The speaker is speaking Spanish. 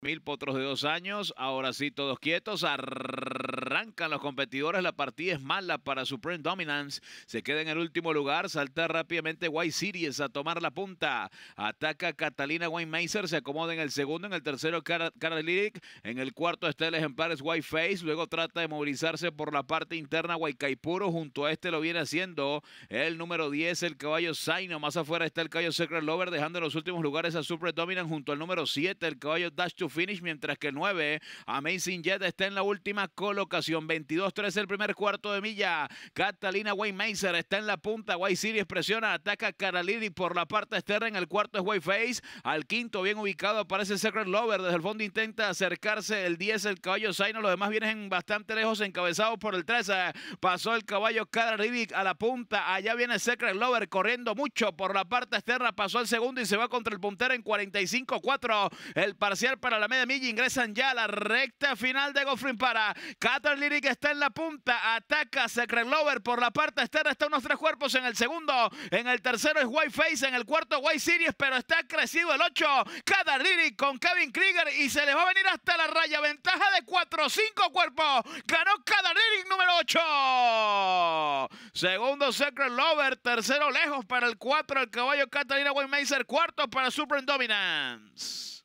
Mil potros de dos años, ahora sí todos quietos, arrancan los competidores, la partida es mala para Supreme Dominance, se queda en el último lugar, salta rápidamente White Series a tomar la punta, ataca Catalina Mazer, se acomoda en el segundo, en el tercero Cara, Lyric, en el cuarto está el ejemplar es White Face, luego trata de movilizarse por la parte interna Huaycaipuro, junto a este lo viene haciendo el número 10, el caballo Zaino, más afuera está el caballo Secret Lover, dejando en los últimos lugares a Supreme Dominance junto al número 7, el caballo Dash finish, mientras que el 9, Amazing Jet, está en la última colocación. 22-3 el primer cuarto de milla. Catalina Mazer está en la punta. White Siri presiona, ataca a por la parte externa. En el cuarto es Face. Al quinto, bien ubicado, aparece Secret Lover. Desde el fondo intenta acercarse el 10, el caballo Zaino. Los demás vienen bastante lejos, encabezados por el 13. Pasó el caballo Caralini a la punta. Allá viene Secret Lover corriendo mucho por la parte externa. Pasó el segundo y se va contra el puntero en 45-4. El parcial para la media milla. Ingresan ya a la recta final de Goffrin para Catar Lyric está en la punta. Ataca Secret Lover por la parte externa. Está unos tres cuerpos en el segundo. En el tercero es White Face. En el cuarto White Series. Pero está crecido el 8. Catar con Kevin Krieger. Y se le va a venir hasta la raya. Ventaja de 4-5 cuerpos. Ganó Catar número 8. Segundo Secret Lover. Tercero lejos para el 4. El caballo Catalina el Cuarto para Super Dominance.